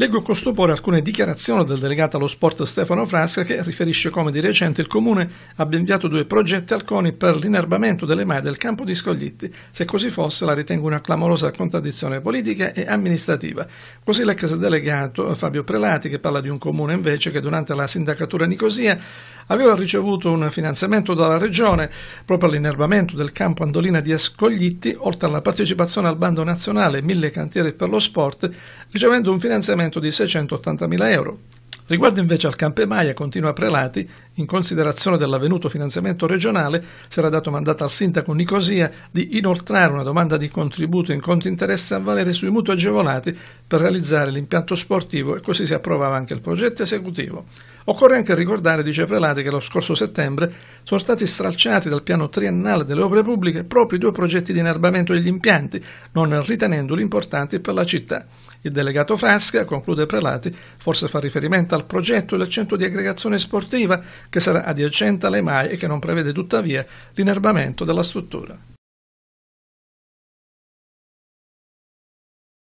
Leggo con stupore alcune dichiarazioni del delegato allo sport Stefano Frasca che riferisce come di recente il Comune abbia inviato due progetti al CONI per l'inerbamento delle maie del campo di Scoglitti. Se così fosse la ritengo una clamorosa contraddizione politica e amministrativa. Così l'ex delegato Fabio Prelati che parla di un comune invece che durante la sindacatura Nicosia aveva ricevuto un finanziamento dalla regione proprio all'inerbamento del campo Andolina di Scoglitti oltre alla partecipazione al bando nazionale Mille Cantieri per lo Sport ricevendo un finanziamento di 680.000 euro. Riguardo invece al Campemaia, continua Prelati, in considerazione dell'avvenuto finanziamento regionale, si era dato mandato al sindaco Nicosia di inoltrare una domanda di contributo in conto interesse a valere sui mutui agevolati per realizzare l'impianto sportivo e così si approvava anche il progetto esecutivo. Occorre anche ricordare, dice Prelati, che lo scorso settembre sono stati stralciati dal piano triennale delle opere pubbliche proprio i due progetti di inerbamento degli impianti, non ritenendoli importanti per la città. Il delegato Frasca, conclude Prelati, forse fa riferimento al progetto del centro di aggregazione sportiva che sarà adiacente alle MAI e che non prevede tuttavia l'inerbamento della struttura.